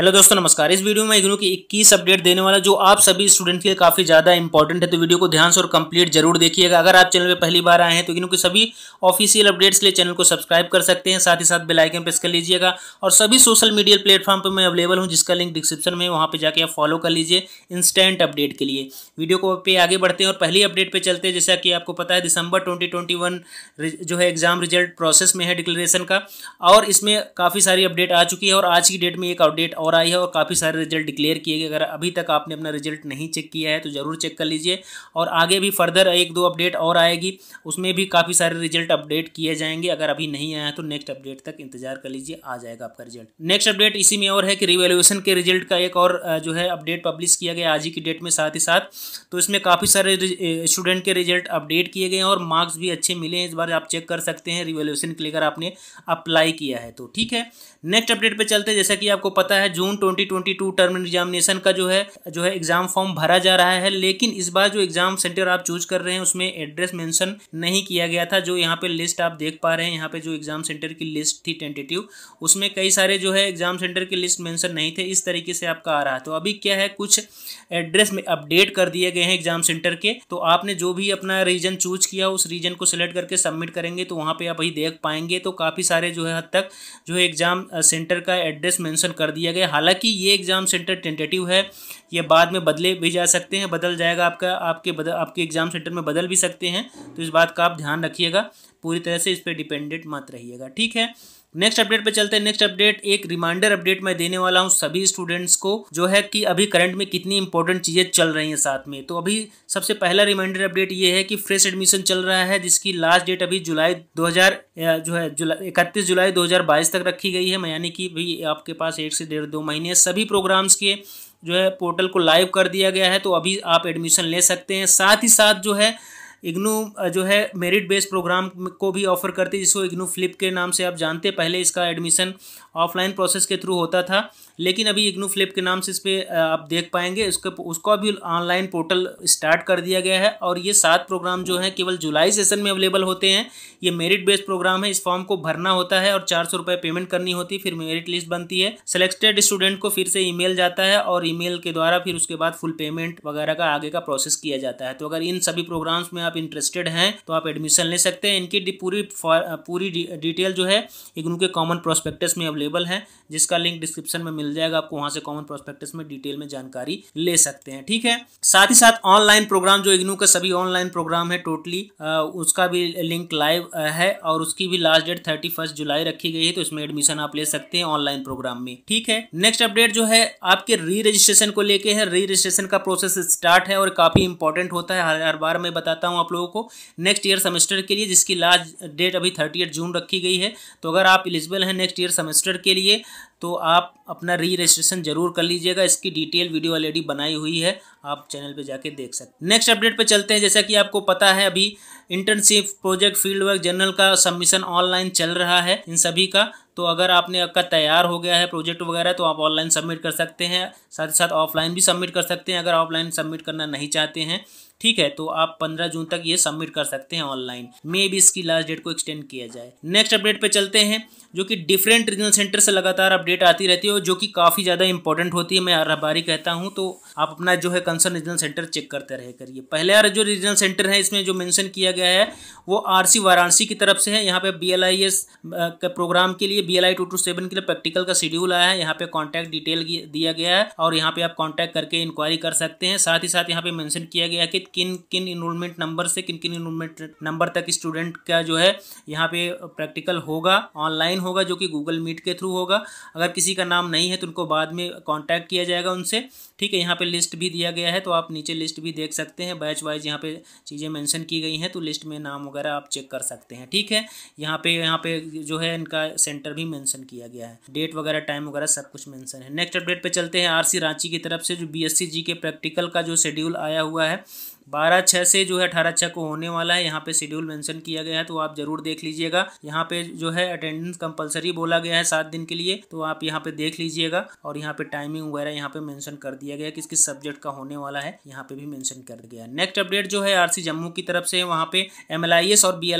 hello दोस्तों नमस्कार इस वीडियो में इग्नू की इक्कीस अपडेट देने वाला जो आप सभी स्टूडेंट के लिए काफ़ी ज़्यादा इंपॉर्टेंट है तो वीडियो को ध्यान से और कंप्लीट जरूर देखिएगा अगर आप चैनल पर पहली बार आए हैं तो इग्नू के सभी ऑफिशियल अपडेट्स के लिए चैनल को सब्सक्राइब कर सकते हैं साथ ही साथ बेलाइकन प्रेस कर लीजिएगा और सभी सोशल मीडिया प्लेटफॉर्म पर मैं अवेलेबल हूँ जिसका लिंक डिस्क्रिप्शन में वहाँ पर जाकर आप फॉलो कर लीजिए इंस्टेंट अपडेट के लिए वीडियो को पे आगे बढ़ते हैं और पहली अपडेट पर चलते हैं जैसा कि आपको पता है दिसंबर ट्वेंटी जो है एग्जाम रिजल्ट प्रोसेस में है डिक्लेरेशन का और इसमें काफ़ी सारी अपडेट आ चुकी है और आज की डेट में एक अपडेट और और आई है और काफ़ी सारे रिजल्ट डिक्लेयर किए गए अगर अभी तक आपने अपना रिजल्ट नहीं चेक किया है तो ज़रूर चेक कर लीजिए और आगे भी फर्दर एक दो अपडेट और आएगी उसमें भी काफ़ी सारे रिजल्ट अपडेट किए जाएंगे अगर अभी नहीं आया तो नेक्स्ट अपडेट तक इंतजार कर लीजिए आ जाएगा आपका रिजल्ट नेक्स्ट अपडेट इसी में और है कि रिवेल्यूशन के रिजल्ट का एक और जो है अपडेट पब्लिश किया गया आज ही की डेट में साथ ही साथ तो इसमें काफ़ी सारे स्टूडेंट के रिजल्ट अपडेट किए गए हैं और मार्क्स भी अच्छे मिले हैं इस बार आप चेक कर सकते हैं रिवेल्यूशन के लेकर आपने अप्लाई किया है तो ठीक है नेक्स्ट अपडेट पर चलते जैसा कि आपको पता है जून 2022 टर्म एग्जामिनेशन का जो है जो है एग्जाम फॉर्म भरा जा रहा है लेकिन इस बार जो एग्जाम सेंटर आप चूज कर रहे हैं उसमें एड्रेस मेंशन नहीं किया गया था जो यहाँ पे लिस्ट आप देख पा रहे हैं यहाँ पे जो एग्जाम सेंटर की लिस्ट थी टेंटेटिव उसमें कई सारे जो है एग्जाम सेंटर की लिस्ट मेंशन नहीं थे इस तरीके से आपका आ रहा है तो अभी क्या है कुछ एड्रेस में अपडेट कर दिए गए हैं एग्जाम सेंटर के तो आपने जो भी अपना रीजन चूज किया उस रीजन को सिलेक्ट करके सबमिट करेंगे तो वहाँ पर आप ही देख पाएंगे तो काफ़ी सारे जो है हद तक जो है एग्जाम सेंटर का एड्रेस मेंशन कर दिया गया गए हालांकि ये एग्ज़ाम सेंटर टेंटेटिव है ये बाद में बदले भी जा सकते हैं बदल जाएगा आपका आपके बदल आपके एग्ज़ाम सेंटर में बदल भी सकते हैं तो इस बात का आप ध्यान रखिएगा पूरी तरह से इस पर डिपेंडेंट मत रहिएगा ठीक है नेक्स्ट अपडेट पे चलते हैं नेक्स्ट अपडेट एक रिमाइंडर अपडेट मैं देने वाला हूँ सभी स्टूडेंट्स को जो है कि अभी करंट में कितनी इंपॉर्टेंट चीज़ें चल रही हैं साथ में तो अभी सबसे पहला रिमाइंडर अपडेट ये है कि फ्रेश एडमिशन चल रहा है जिसकी लास्ट डेट अभी जुलाई 2000 जो है जुलाई इकतीस जुलाई दो तक रखी गई है यानी कि भी आपके पास एक से डेढ़ दो महीने सभी प्रोग्राम्स के जो है पोर्टल को लाइव कर दिया गया है तो अभी आप एडमिशन ले सकते हैं साथ ही साथ जो है इग्नू जो है मेरिट बेस्ड प्रोग्राम को भी ऑफर करती है जिसको इग्नू फ्लिप के नाम से आप जानते पहले इसका एडमिशन ऑफलाइन प्रोसेस के थ्रू होता था लेकिन अभी इग्नू फ्लिप के नाम से इस पर आप देख पाएंगे उसको उसका भी ऑनलाइन पोर्टल स्टार्ट कर दिया गया है और ये सात प्रोग्राम जो हैं केवल जुलाई सेशन में अवेलेबल होते हैं ये मेरिट बेस्ड प्रोग्राम है इस फॉर्म को भरना होता है और चार सौ रुपये पेमेंट करनी होती है फिर मेरिट लिस्ट बनती है सिलेक्टेड स्टूडेंट को फिर से ई जाता है और ई के द्वारा फिर उसके बाद फुल पेमेंट वगैरह का आगे का प्रोसेस किया जाता है तो अगर इन सभी प्रोग्राम्स में आप इंटरेस्टेड हैं तो आप एडमिशन ले सकते हैं इनकी पूरी पूरी डिटेल जो है इग्नू के कॉमन प्रोस्पेक्टस में अवेलेबल है जिसका लिंक डिस्क्रिप्शन में मिल मिल जाएगा आपको वहां से कॉमन प्रोस्पेक्टस में डिटेल में जानकारी ले सकते हैं ठीक है साथ ही साथ ऑनलाइन प्रोग्राम जो इग्नू का सभी ऑनलाइन प्रोग्राम है टोटली उसका भी लिंक लाइव है और उसकी भी लास्ट डेट थर्टी जुलाई रखी गई है तो इसमें एडमिशन आप ले सकते हैं ऑनलाइन प्रोग्राम में ठीक है नेक्स्ट अपडेट जो है आपके री रजिस्ट्रेशन को लेके है री रजिस्ट्रेशन का प्रोसेस स्टार्ट है और काफी इंपॉर्टेंट होता है हर हर बार मैं बताता हूं आप लोगों को नेक्स्ट ईयर सेमेस्टर के लिए जिसकी लास्ट डेट अभी थर्टी जून रखी गई है तो अगर आप इलिजिबल हैं नेक्स्ट ईयर सेमेस्टर के लिए तो आप अपना री रजिस्ट्रेशन जरूर कर लीजिएगा इसकी डिटेल वीडियो ऑलरेडी बनाई हुई है आप चैनल पे जाके देख सकते हैं नेक्स्ट अपडेट पे चलते हैं जैसा कि आपको पता है अभी internship project field work journal का सबमिशन ऑनलाइन चल रहा है इन सभी का तो अगर आपने आपका तैयार हो गया है प्रोजेक्ट वगैरह तो आप ऑनलाइन सबमिट कर सकते हैं साथ ही साथ ऑफलाइन भी सबमिट कर सकते हैं अगर ऑफलाइन सबमिट करना नहीं चाहते हैं ठीक है तो आप 15 जून तक ये सबमिट कर सकते हैं ऑनलाइन मे भी इसकी लास्ट डेट को एक्सटेंड किया जाए नेक्स्ट अपडेट पे चलते हैं जो कि डिफरेंट रीजनल सेंटर से लगातार अपडेट आती रहती है जो कि काफ़ी ज़्यादा इंपॉर्टेंट होती है मैं हर बारी कहता हूँ तो आप अपना जो है कंसर्न रीजनल सेंटर चेक करते रहे करिए पहले यार जो रीजनल सेंटर है इसमें जो मैंशन किया गया है वो आर वाराणसी की तरफ से है यहाँ पे बी एल आई के प्रोग्राम के लिए बी एल के लिए प्रैक्टिकल का शेड्यूल आया है यहाँ पे कॉन्टैक्ट डिटेल दिया गया है और यहाँ पे आप कॉन्टैक्ट करके इंक्वायरी कर सकते हैं साथ ही साथ यहाँ पे मैंशन किया गया है कि किन किन इनरोलमेंट नंबर से किन किन इनरोलमेंट नंबर तक स्टूडेंट का जो है यहाँ पे प्रैक्टिकल होगा ऑनलाइन होगा जो कि गूगल मीट के थ्रू होगा अगर किसी का नाम नहीं है तो उनको बाद में कॉन्टैक्ट किया जाएगा उनसे ठीक है यहाँ पे लिस्ट भी दिया गया है तो आप नीचे लिस्ट भी देख सकते हैं बैच वाइज यहाँ पे चीज़ें मैंशन की गई हैं तो लिस्ट में नाम वगैरह आप चेक कर सकते हैं ठीक है यहाँ पे यहाँ पे जो है इनका सेंटर भी मैंसन किया गया है डेट वगैरह टाइम वगैरह सब कुछ मैंसन है नेक्स्ट अपडेट पर चलते हैं सी रांची की तरफ से जो बी एस सी जी के प्रैक्टिकल का जो शेड्यूल आया हुआ है बारह छः से जो है अठारह छः को होने वाला है यहाँ पे शेड्यूल मेंशन किया गया है तो आप जरूर देख लीजिएगा यहाँ पे जो है अटेंडेंस कंपलसरी बोला गया है सात दिन के लिए तो आप यहाँ पे देख लीजिएगा और यहाँ पे टाइमिंग वगैरह यहाँ पे मेंशन कर दिया गया किस किस सब्जेक्ट का होने वाला है यहाँ पे भी मैंशन कर गया नेक्स्ट अपडेट जो है आर जम्मू की तरफ से वहाँ पे एम और बी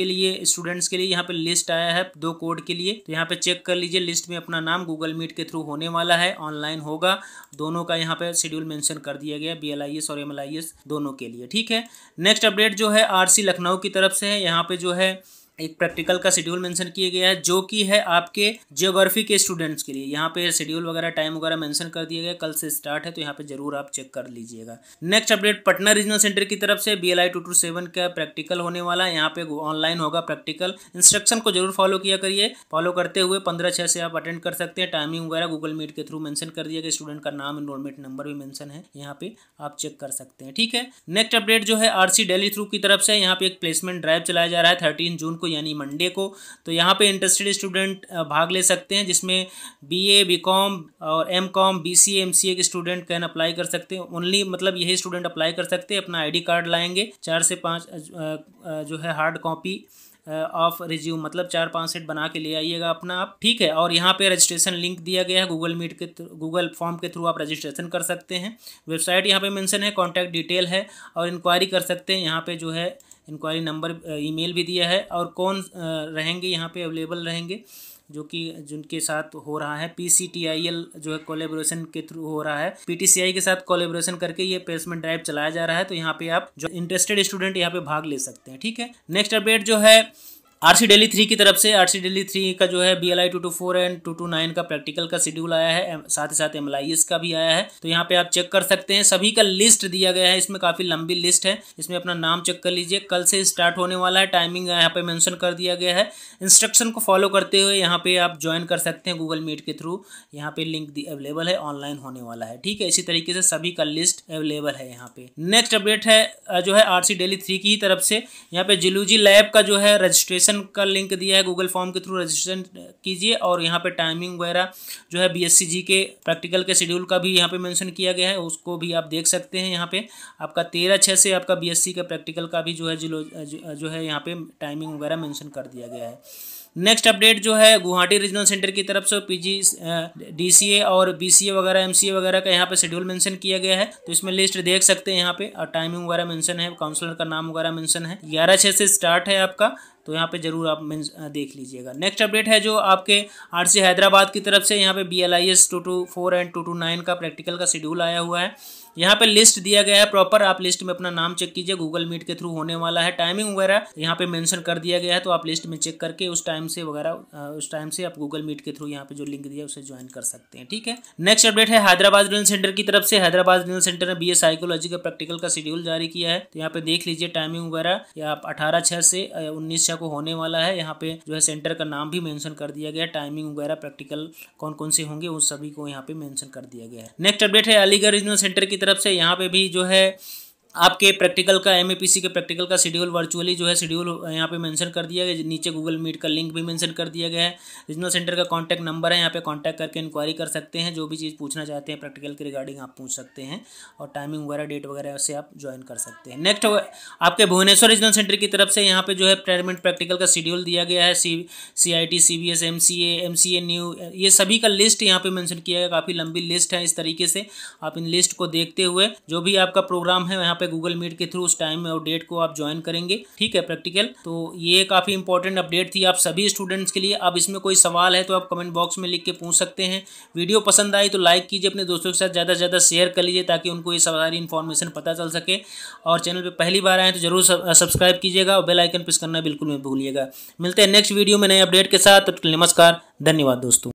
के लिए स्टूडेंट्स के लिए यहाँ पे लिस्ट आया है दो कोड के लिए तो यहाँ पे चेक कर लीजिए लिस्ट में अपना नाम गूगल मीट के थ्रू होने वाला है ऑनलाइन होगा दोनों का यहाँ पे शेड्यूल मेंशन कर दिया गया बी और एम दोनों दोनों के लिए ठीक है नेक्स्ट अपडेट जो है आरसी लखनऊ की तरफ से है यहाँ पे जो है एक प्रैक्टिकल का शेड्यूल मेंशन किया गया है जो कि है आपके जियोग्राफी के स्टूडेंट्स के लिए यहाँ पे शेड्यूल वगैरह टाइम वगैरह मेंशन कर दिया गया कल से स्टार्ट है तो यहाँ पे जरूर आप चेक कर लीजिएगा next update Patna regional centre की तरफ से B L I two two seven का प्रैक्टिकल होने वाला है यहाँ पे ऑनलाइन होगा प्रैक्टिकल इंस्ट्रक्शन को जरूर फॉलो किया करिए फॉलो करते हुए पंद्रह छह से आप अटेंड कर सकते हैं टाइमिंग वगैरह गूगल मीट के थ्रू मैंशन कर दिया गया स्टूडेंट का नाम इनरोलमेंट नंबर भी मैंशन है यहाँ पे आप चेक कर सकते हैं ठीक है नेक्स्ट अपडेट जो है आरसी डेली थ्रू की तरफ से यहाँ पे एक प्लेसमेंट ड्राइव चलाया जा रहा है थर्टीन जून को यानी मंडे को तो यहाँ पे इंटरेस्टेड स्टूडेंट भाग ले सकते हैं जिसमें बी ए बी कॉम और M com B C M C A के स्टूडेंट कैन अप्लाई कर सकते हैं ओनली मतलब यही स्टूडेंट अप्लाई कर सकते हैं अपना आईडी कार्ड लाएंगे चार से पाँच जो है हार्ड कॉपी ऑफ रिज्यूम मतलब चार पाँच सेट बना के ले आइएगा अपना आप ठीक है और यहाँ पे रजिस्ट्रेशन लिंक दिया गया है गूगल मीट के गूगल फॉर्म के थ्रू आप रजिस्ट्रेशन कर सकते हैं वेबसाइट यहाँ पे मेंशन है कॉन्टैक्ट डिटेल है और इंक्वायरी कर सकते हैं यहाँ पे जो है इंक्वायरी नंबर ईमेल भी दिया है और कौन रहेंगे यहाँ पे अवेलेबल रहेंगे जो कि जिनके साथ हो रहा है पी जो है कोलेबोरेशन के थ्रू हो रहा है पीटीसीआई के साथ कोलेबोरेशन करके ये प्लेसमेंट ड्राइव चलाया जा रहा है तो यहाँ पे आप जो इंटरेस्टेड स्टूडेंट यहाँ पे भाग ले सकते हैं ठीक है नेक्स्ट अपडेट जो है आर सी डेली थ्री की तरफ से आर सी डेली थ्री का जो है B L I two two four and two two nine का प्रैक्टिकल का शेड्यूल आया है साथ ही साथ एम एल आई एस का भी आया है तो यहाँ पे आप चेक कर सकते हैं सभी का लिस्ट दिया गया है इसमें काफ़ी लंबी लिस्ट है इसमें अपना नाम चेक कर लीजिए कल से स्टार्ट होने वाला है टाइमिंग यहाँ पे मैंशन कर दिया गया है इंस्ट्रक्शन को फॉलो करते हुए यहाँ पे आप ज्वाइन कर सकते हैं गूगल मीट के थ्रू यहाँ पे लिंक अवेलेबल है ऑनलाइन होने वाला है ठीक है इसी तरीके से सभी का लिस्ट अवेलेबल है यहाँ पे नेक्स्ट अपडेट है जो है आर सी डेली थ्री की तरफ से यहाँ पे जिलूजी लैब का जो है रजिस्ट्रेशन रजिस्ट्रेशन का लिंक दिया है गूगल फॉर्म के थ्रू रजिस्ट्रेशन कीजिए और यहाँ पे टाइमिंग वगैरह जो है बीएससी जी के प्रैक्टिकल के शेड्यूल का भी यहाँ पे मेंशन किया गया है उसको भी आप देख सकते हैं यहाँ पे आपका तेरह छः से आपका बीएससी का प्रैक्टिकल का भी जो है जो है यहाँ पे टाइमिंग वगैरह मैंशन कर दिया गया है नेक्स्ट अपडेट जो है गुवाहाटी रीजनल सेंटर की तरफ से पीजी डीसीए और बीसीए वगैरह एमसीए वगैरह का यहाँ पे शेड्यूल मेंशन किया गया है तो इसमें लिस्ट देख सकते हैं यहाँ पे और टाइमिंग वगैरह मेंशन है काउंसलर का नाम वगैरह मेंशन है ग्यारह छः से स्टार्ट है आपका तो यहाँ पे जरूर आप देख लीजिएगा नेक्स्ट अपडेट है जो आपके आर हैदराबाद की तरफ से यहाँ पे B L I S two two four and two two nine का प्रैक्टिकल का शेड्यूल आया हुआ है यहाँ पे लिस्ट दिया गया है प्रॉपर आप लिस्ट में अपना नाम चेक कीजिए गूगल मीट के थ्रू होने वाला है टाइमिंग वगैरह यहाँ पे मेंशन कर दिया गया है तो आप लिस्ट में चेक करके उस टाइम से वगैरह उस टाइम से आप गूगल मीट के थ्रू यहाँ पे जो लिंक दिया उसे ज्वाइन कर सकते हैं ठीक है नेक्स्ट अपडेट है हैदराबाद रिनल सेंटर की तरफ से हैदराबाद रिनल सेंटर ने बी साइकोलॉजी का प्रैक्टिकल का शेड्यूल जारी किया है तो यहाँ पे देख लीजिए टाइमिंग वगैरह आप अठारह छह से उन्नीस छः को होने वाला है यहाँ पे जो है सेंटर का नाम भी मैंशन कर दिया गया है टाइमिंग वगैरह प्रैक्टिकल कौन कौन से होंगे उन सभी को यहाँ पे मैंशन कर दिया गया है नेक्स्ट अपडेट है अलीगढ़ रीजनल सेंटर की तरफ से यहाँ पे भी जो है आपके प्रैक्टिकल का एम के प्रैक्टिकल का शेड्यूल वर्चुअली जो है शेड्यूल यहाँ पे मेंशन कर दिया गया नीचे गूगल मीट का लिंक भी मेंशन कर दिया गया है रीजनल सेंटर का कांटेक्ट नंबर है यहाँ पे कांटेक्ट करके इंक्वायरी कर सकते हैं जो भी चीज़ पूछना चाहते हैं प्रैक्टिकल के रिगार्डिंग आप पूछ सकते हैं और टाइमिंग वगैरह डेट वगैरह से आप ज्वाइन कर सकते हैं नेक्स्ट आपके भुवनेश्वर रीजनल सेंटर की तरफ से यहाँ पर जो है प्रेरमेंट प्रैक्टिकल का शेड्यूल दिया गया है C C I T C B S M C M C A new ये सभी का लिस्ट यहाँ पर मैंशन किया गया काफ़ी लंबी लिस्ट है इस तरीके से आप इन लिस्ट को देखते हुए जो भी आपका प्रोग्राम है यहाँ पे गूगल मीट के थ्रू उस टाइम और डेट को आप ज्वाइन करेंगे ठीक है प्रैक्टिकल तो ये काफ़ी इंपॉर्टेंट अपडेट थी आप सभी स्टूडेंट्स के लिए अब इसमें कोई सवाल है तो आप कमेंट बॉक्स में लिख के पूछ सकते हैं वीडियो पसंद आई तो लाइक कीजिए अपने दोस्तों के साथ ज़्यादा से ज़्यादा शेयर कर लीजिए ताकि उनको ये सारी इन्फॉर्मेशन पता चल सके और चैनल पर पहली बार आए तो जरूर सब्सक्राइब कीजिएगा और बेलाइकन प्रेस करना बिल्कुल भूलिएगा मिलते हैं नेक्स्ट वीडियो में नए अपडेट के साथ नमस्कार धन्यवाद दोस्तों